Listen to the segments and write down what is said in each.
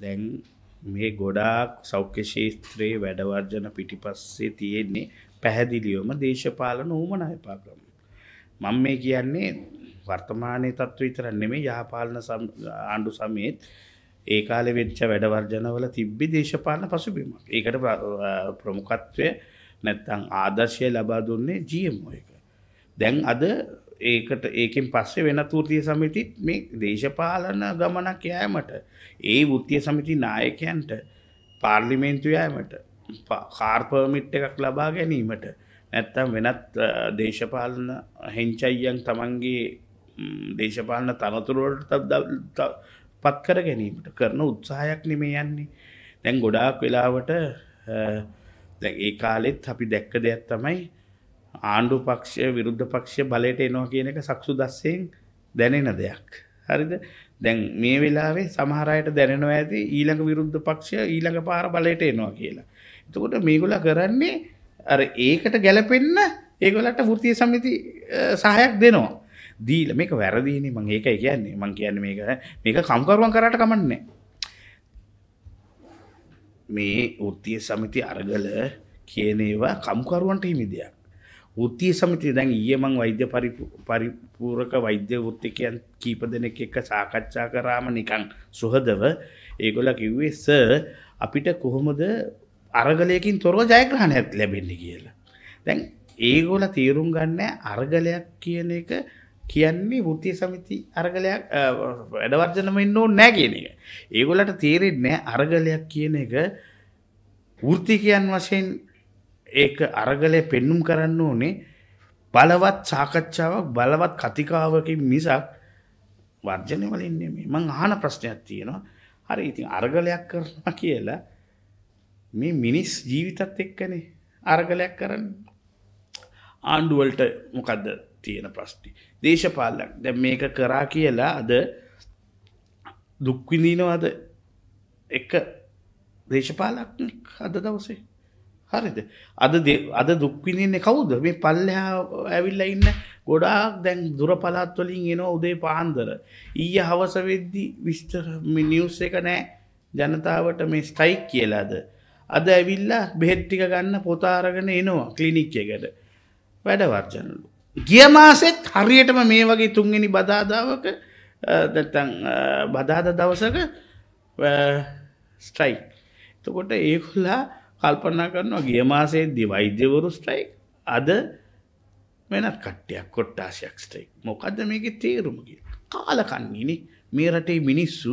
දැන් මේ ගොඩාක් සෞඛ්‍ය ශේත්‍රයේ වැඩවර්ජන පිටිපස්සේ තියෙන්නේ පැහැදිලිවම දේශපාලන ඌමන හපාක්‍රම. මම මේ කියන්නේ වර්තමානයේ තත්ත්ව විතර නෙමෙයි යහපාලන ආණ්ඩු සමේත් ඒ කාලේ වෙච්ච වැඩවර්ජනවල තිබ්බි දේශපාලන පසුබිමක්. ඒකට ප්‍රමුඛත්වය නැත්තම් ආදර්ශය ලබා දුන්නේ GMO එක. දැන් අද ඒකට ඒකින් පස්සේ වෙන තෘතිය සමිතිත් මේ දේශපාලන ගමනක් යෑමට ඒ වෘත්තිය සමිති නායකයන්ට පාර්ලිමේන්තු යෑමට කාර්පර්මිට් එකක් ලබා ගැනීමට නැත්තම් වෙනත් දේශපාලන හෙංචයියන් තමන්ගේ දේශපාලන තනතුරුවට පත් කර ගැනීමට කරන උත්සාහයක් නෙමේ යන්නේ දැන් ගොඩාක් වෙලාවට ඒ කාලෙත් අපි දැක්ක දෙයක් තමයි ආණ්ඩු පක්ෂය විරුද්ධ පක්ෂය බලයට එනවා කියන එක සක්සු දස්සයෙන් දැනෙන දෙයක්. හරිද දැන් මේ වෙලාවේ සමහරයට දැනෙනවා ඇති ඊළඟ විරුද්ධ පක්ෂය ඊළඟ පාර බලයට එනවා කියලා. එතකොට මේගොල්ල කරන්නේ අර ඒකට ගැලපෙන්න ඒගොල්ලන්ට වෘත්තීය සමිති සහයක් දෙනවා. දීලා මේක වැරදීනේ මම ඒකයි කියන්නේ. මම කියන්නේ මේක මේක කම්කරුවන් කරාට කමන්නේ මේ වෘත්තීය සමිති අරගල කියන ඒවා කම්කරුවන්ට හිමි දෙයක්. වෘත්තිය සමිතිය දැන් ඊයේ මං වෛද්‍ය පරිපූරක වෛද්‍ය වෘත්තිකයන් කීප දෙනෙක් එක්ක සාකච්ඡා කරාම නිකන් සුහදව ඒගොල්ල කිව්වේ සර් අපිට කොහොමද අරගලයකින් තොරව ජයග්‍රහණයක් ලැබෙන්නේ කියලා. දැන් ඒගොල්ල තීරුම් ගන්න අරගලයක් කියන එක කියන්නේ වෘත්තිය සමිති අරගලයක් වැඩවර්ජනම ඉන්න ඕනේ නැහැ කියන එක. ඒගොල්ලන්ට තේරෙන්නේ අරගලයක් කියන එක වෘත්තිකයන් වශයෙන් ඒක අරගලය පෙන්නුම් කරන්න ඕනේ බලවත් සාකච්ඡාවක් බලවත් කතිකාවකින් මිසක් වර්ජනය වලින්නේ මේ මං අහන ප්‍රශ්නයක් තියෙනවා හරි ඉතින් අරගලයක් කරනවා කියලා මේ මිනිස් ජීවිතත් එක්කනේ අරගලයක් කරන්න ආණ්ඩුවලට මොකක්ද තියෙන ප්‍රශ්ටි දේශපාලක් දැ මේක කරා කියලා අද දුක්විඳීනවාද එක දේශපාලක් අද දවසේ හරිද අද අද දුක්විනින්නේ කවුද මේ පල්ලහා ඇවිල්ල ඉන්න ගොඩාක් දැන් දුර පලාත්වලින් එනවා උදේ පාන්දර ඊය හවසවෙද්දි විස්තර නිියස් එක නෑ ජනතාවට මේ ස්ටයික් කියලාද අද ඇවිල්ලා බෙහෙට්ටික ගන්න පොතාරගෙන එනවා කලිනික් එකට වැඩවර්ජනලු ගිය මාසෙත් හරියටම මේ වගේ තුන්ගනි බදාදාවක දතන් බදාද දවසක ස්ටයික් තකොට ඒකුල්ලා කල්පනා කරනවා ගිය මාසේදී වෛද්‍යවරු ස්ට්‍රයික් අද වෙනත් කට්ටයක් කොට්ටාශයක් ස්ට්‍රයික් මොකද්ද මේකේ තේරුම කියලා කාලකන්ණිනේ මේ රටේ මිනිස්සු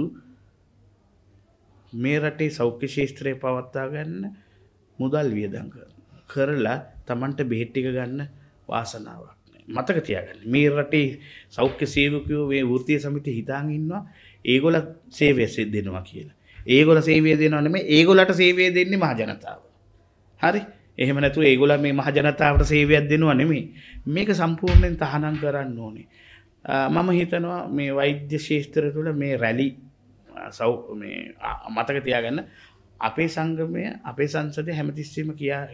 මේ රටේ සෞඛ්‍ය ශාස්ත්‍රය පවත්වා ගන්න මුදල් වියදම් කරලා Tamanට බෙහෙත් ටික ගන්න වාසනාවක් මතක තියාගන්න මේ රටේ සෞඛ්‍ය සේවකයෝ මේ වෘත්තීය සමිතිය හිතාන් ඉන්නවා ඒගොල්ලෝ සේවය දෙනවා කියලා ඒගොල සේවය දෙනවනම ඒගොලට සේවය දෙන්නේ මහජනතාව. හරි එහෙමනැතු ඒගොල මේ මහජනතාවට සේවයක් දෙනවා නෙමේ මේක සම්පූර්ණයෙන් තහනම් කරන්න ඕනේ. මම හිතනවා මේ වෛද්‍ය ශේෂත්‍ර තුළ මේ රැලි සව් මතක තියාගන්න අපේ සංගමය අපේ සංසදය හැමතිස්සීම කියා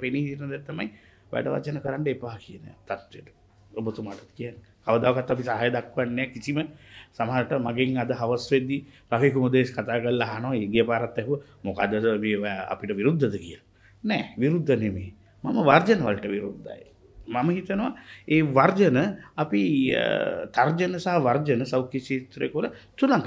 පෙනී හිරන දත්තමයි වැඩ වචන කරන්න එපා කියන තත්වයට ඔබතුමාට කියන්න. කවදාවත් අපි සහය දක්වන්නේ කිසිම සමහරට මගෙන් අද හවස් වෙද්දි රෆික මුදේශ් කතා කරලා අහනවා ඊගේ පාරත් ඇහුව මොකද මේ අපිට විරුද්ධද කියලා නෑ විරුද්ධ නෙමෙයි මම වර්ජන වලට විරුද්ධයි මම හිතනවා ඒ වර්ජන අපි තර්ජන සහ වර්ජන සෞඛ්‍ය ශිත්‍රය කොල තුලංක